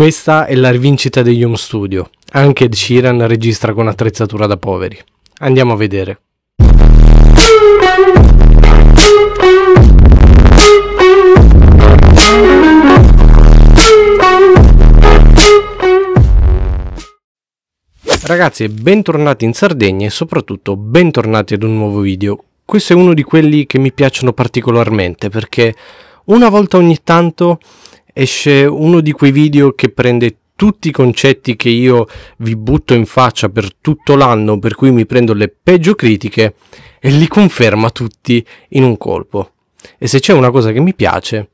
Questa è la rivincita degli home studio. Anche Ed Sheeran registra con attrezzatura da poveri. Andiamo a vedere. Ragazzi, bentornati in Sardegna e soprattutto bentornati ad un nuovo video. Questo è uno di quelli che mi piacciono particolarmente perché una volta ogni tanto esce uno di quei video che prende tutti i concetti che io vi butto in faccia per tutto l'anno, per cui mi prendo le peggio critiche e li conferma tutti in un colpo. E se c'è una cosa che mi piace,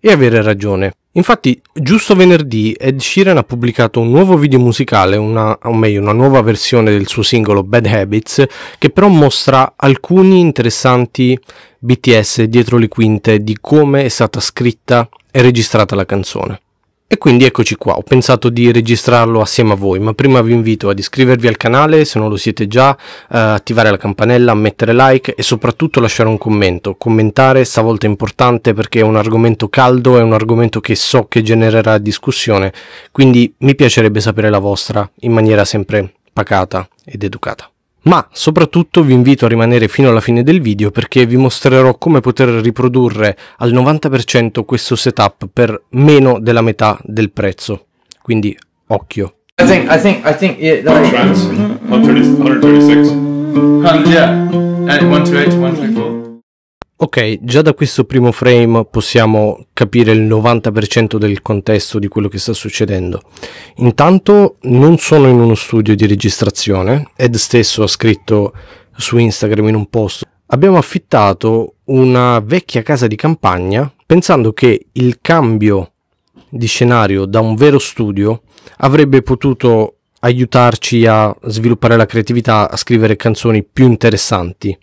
è avere ragione. Infatti, giusto venerdì Ed Sheeran ha pubblicato un nuovo video musicale, una, o meglio, una nuova versione del suo singolo Bad Habits, che però mostra alcuni interessanti BTS dietro le quinte di come è stata scritta e registrata la canzone. E quindi eccoci qua, ho pensato di registrarlo assieme a voi, ma prima vi invito ad iscrivervi al canale se non lo siete già, eh, attivare la campanella, mettere like e soprattutto lasciare un commento. Commentare stavolta è importante perché è un argomento caldo, è un argomento che so che genererà discussione, quindi mi piacerebbe sapere la vostra in maniera sempre pacata ed educata ma soprattutto vi invito a rimanere fino alla fine del video perché vi mostrerò come poter riprodurre al 90% questo setup per meno della metà del prezzo. Quindi occhio. I think I think I think yeah, that makes 136. yeah. 128, 134. Ok, già da questo primo frame possiamo capire il 90% del contesto di quello che sta succedendo. Intanto non sono in uno studio di registrazione, Ed stesso ha scritto su Instagram in un post, abbiamo affittato una vecchia casa di campagna pensando che il cambio di scenario da un vero studio avrebbe potuto aiutarci a sviluppare la creatività, a scrivere canzoni più interessanti.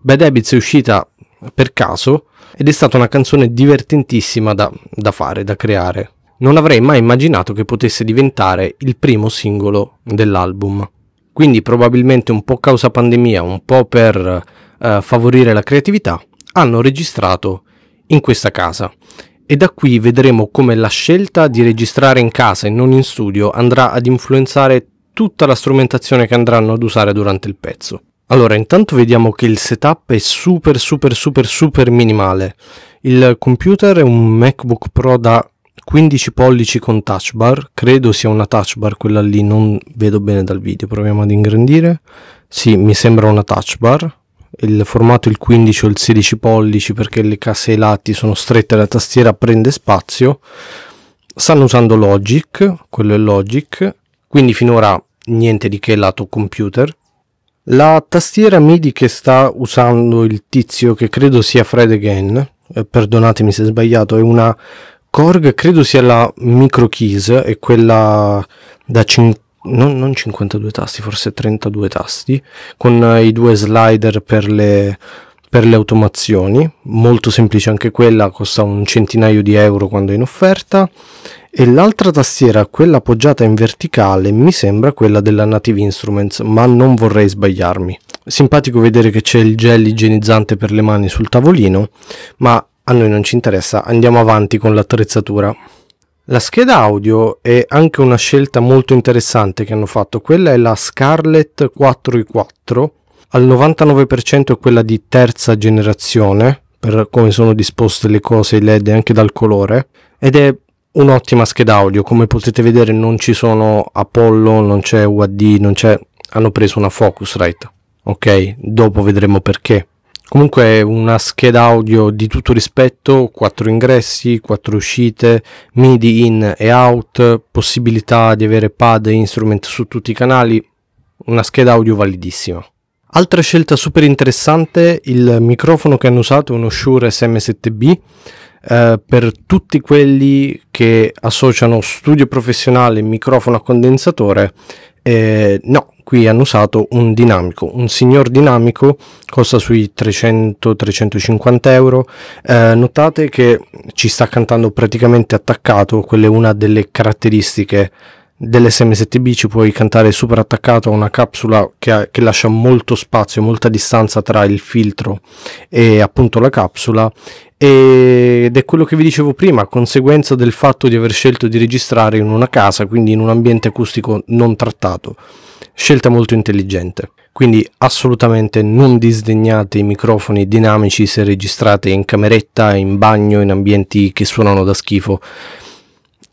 Bad Habits è uscita per caso ed è stata una canzone divertentissima da, da fare, da creare. Non avrei mai immaginato che potesse diventare il primo singolo dell'album. Quindi probabilmente un po' causa pandemia, un po' per eh, favorire la creatività, hanno registrato in questa casa. E da qui vedremo come la scelta di registrare in casa e non in studio andrà ad influenzare tutta la strumentazione che andranno ad usare durante il pezzo. Allora, intanto vediamo che il setup è super super super super minimale. Il computer è un MacBook Pro da 15 pollici con touch bar, credo sia una touch bar quella lì, non vedo bene dal video, proviamo ad ingrandire. Sì, mi sembra una touch bar. Il formato è il 15 o il 16 pollici perché le casse ai lati sono strette, e la tastiera prende spazio. Stanno usando Logic, quello è Logic, quindi finora niente di che lato computer la tastiera MIDI che sta usando il tizio, che credo sia Fred Again, eh, perdonatemi se sbagliato, è una Korg, credo sia la Micro Keys, è quella da 50 non, non, 52 tasti, forse 32 tasti, con eh, i due slider per le, per le, automazioni, molto semplice anche quella, costa un centinaio di euro quando è in offerta, e l'altra tastiera, quella appoggiata in verticale, mi sembra quella della Native Instruments, ma non vorrei sbagliarmi. Simpatico vedere che c'è il gel igienizzante per le mani sul tavolino, ma a noi non ci interessa, andiamo avanti con l'attrezzatura. La scheda audio è anche una scelta molto interessante che hanno fatto, quella è la Scarlett 4i4, al 99% è quella di terza generazione, per come sono disposte le cose, i led e anche dal colore, ed è un'ottima scheda audio, come potete vedere non ci sono Apollo, non c'è UAD, non c'è... hanno preso una Focusrite, ok? Dopo vedremo perché. Comunque è una scheda audio di tutto rispetto, quattro ingressi, quattro uscite, MIDI in e out, possibilità di avere pad e instrument su tutti i canali, una scheda audio validissima. Altra scelta super interessante, il microfono che hanno usato è uno Shure SM7B eh, per tutti quelli che associano studio professionale, microfono a condensatore, eh, no, qui hanno usato un dinamico, un signor dinamico, costa sui 300-350 euro, eh, notate che ci sta cantando praticamente attaccato, quella è una delle caratteristiche dell'SM7B ci puoi cantare super attaccato a una capsula che, ha, che, lascia molto spazio, molta distanza tra il filtro e appunto la capsula ed è quello che vi dicevo prima, conseguenza del fatto di aver scelto di registrare in una casa, quindi in un ambiente acustico non trattato, scelta molto intelligente. Quindi assolutamente non disdegnate i microfoni dinamici se registrate in cameretta, in bagno, in ambienti che suonano da schifo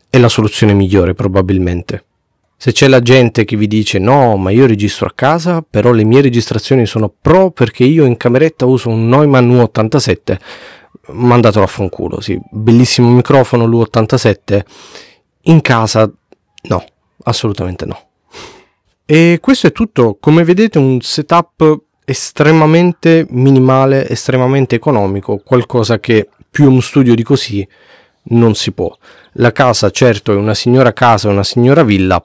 è la soluzione migliore probabilmente. Se c'è la gente che vi dice no, ma io registro a casa, però le mie registrazioni sono pro perché io in cameretta uso un Neumann U87, mandatelo a fanculo, sì, bellissimo microfono l'U87, in casa no, assolutamente no. E questo è tutto, come vedete un setup estremamente minimale, estremamente economico, qualcosa che più un studio di così non si può. La casa certo è una signora casa, una signora villa,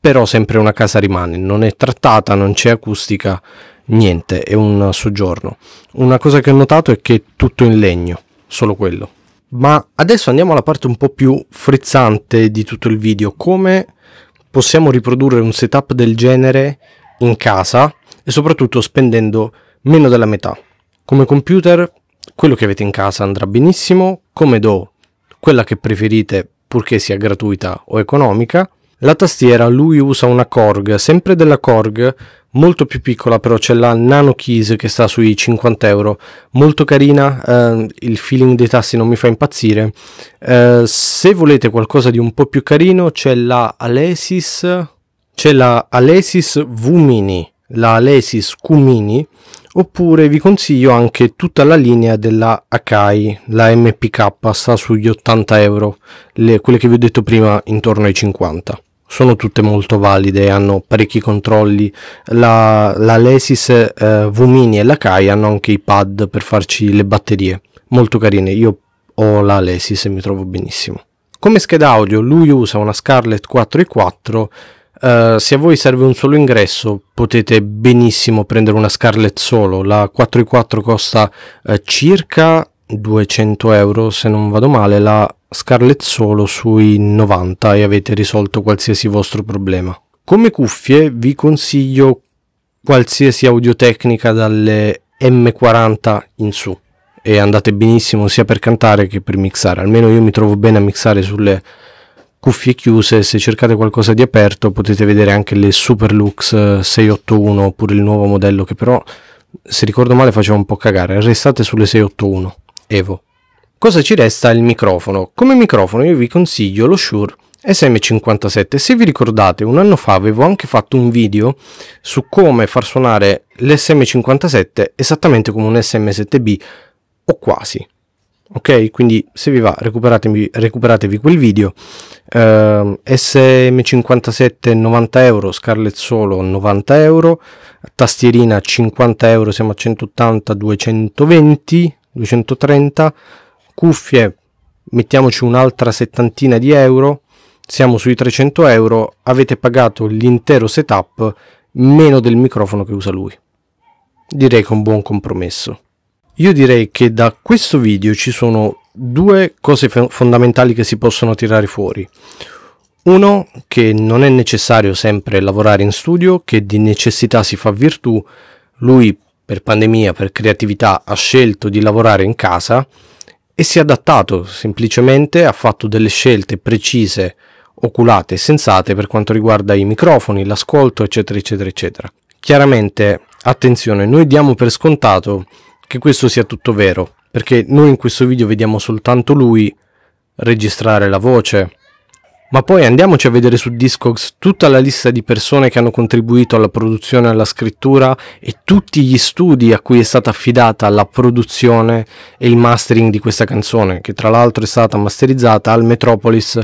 però sempre una casa rimane, non è trattata, non c'è acustica, niente, è un soggiorno. Una cosa che ho notato è che è tutto in legno, solo quello. Ma adesso andiamo alla parte un po' più frizzante di tutto il video, come possiamo riprodurre un setup del genere in casa e soprattutto spendendo meno della metà. Come computer, quello che avete in casa andrà benissimo, come do quella che preferite purché sia gratuita o economica. La tastiera lui usa una Korg, sempre della Korg, molto più piccola però c'è la Nano Keys che sta sui 50 euro, molto carina, eh, il feeling dei tasti non mi fa impazzire. Eh, se volete qualcosa di un po' più carino c'è la Alesis, c'è la Alesis V Mini, la Alesis Q Mini oppure vi consiglio anche tutta la linea della Akai, la MPK sta sugli 80 euro, le, quelle che vi ho detto prima intorno ai 50. Sono tutte molto valide, hanno parecchi controlli. La, la Lesis eh, Vumini e la Kai hanno anche i pad per farci le batterie, molto carine. Io ho la Lesis e mi trovo benissimo. Come scheda audio, lui usa una Scarlett 4i4 eh, se a voi serve un solo ingresso potete benissimo prendere una Scarlet solo, la 4 x 4 costa uh, circa 200 euro se non vado male, la Scarlet solo sui 90 e avete risolto qualsiasi vostro problema. Come cuffie vi consiglio qualsiasi audiotecnica dalle M40 in su e andate benissimo sia per cantare che per mixare, almeno io mi trovo bene a mixare sulle cuffie chiuse, se cercate qualcosa di aperto potete vedere anche le Superlux 681 eh, oppure il nuovo modello che però se ricordo male faceva un po' cagare, restate sulle 681 Evo. Cosa ci resta? Il microfono. Come microfono io vi consiglio lo Shure SM57. Se vi ricordate, un anno fa avevo anche fatto un video su come far suonare l'SM57 esattamente come un SM7B o quasi ok quindi se vi va recuperatevi, recuperatevi quel video eh, SM57 90 euro Scarlet Solo 90 euro tastierina 50 euro siamo a 180 220 230 cuffie mettiamoci un'altra settantina di euro siamo sui 300 euro avete pagato l'intero setup meno del microfono che usa lui direi che è un buon compromesso io direi che da questo video ci sono due cose fondamentali che si possono tirare fuori. Uno, che non è necessario sempre lavorare in studio, che di necessità si fa virtù. Lui, per pandemia, per creatività, ha scelto di lavorare in casa e si è adattato semplicemente, ha fatto delle scelte precise, oculate e sensate per quanto riguarda i microfoni, l'ascolto, eccetera, eccetera, eccetera. Chiaramente, attenzione, noi diamo per scontato che questo sia tutto vero, perché noi in questo video vediamo soltanto lui registrare la voce. Ma poi andiamoci a vedere su Discogs tutta la lista di persone che hanno contribuito alla produzione e alla scrittura e tutti gli studi a cui è stata affidata la produzione e il mastering di questa canzone, che tra l'altro è stata masterizzata al Metropolis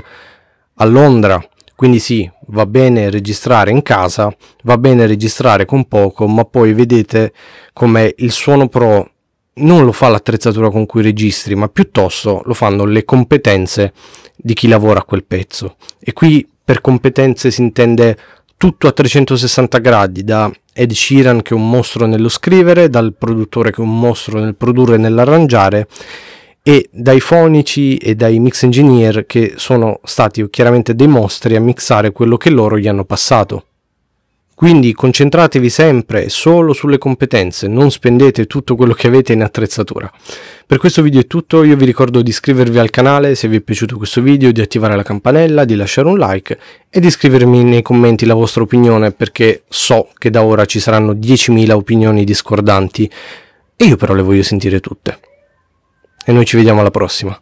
a Londra. Quindi sì, va bene registrare in casa, va bene registrare con poco, ma poi vedete come il suono pro non lo fa l'attrezzatura con cui registri, ma piuttosto lo fanno le competenze di chi lavora a quel pezzo. E qui per competenze si intende tutto a 360 gradi, da Ed Sheeran che è un mostro nello scrivere, dal produttore che è un mostro nel produrre e nell'arrangiare e dai fonici e dai mix engineer che sono stati chiaramente dei mostri a mixare quello che loro gli hanno passato. Quindi concentratevi sempre solo sulle competenze, non spendete tutto quello che avete in attrezzatura. Per questo video è tutto, io vi ricordo di iscrivervi al canale se vi è piaciuto questo video, di attivare la campanella, di lasciare un like e di scrivermi nei commenti la vostra opinione perché so che da ora ci saranno 10.000 opinioni discordanti e io però le voglio sentire tutte e noi ci vediamo alla prossima.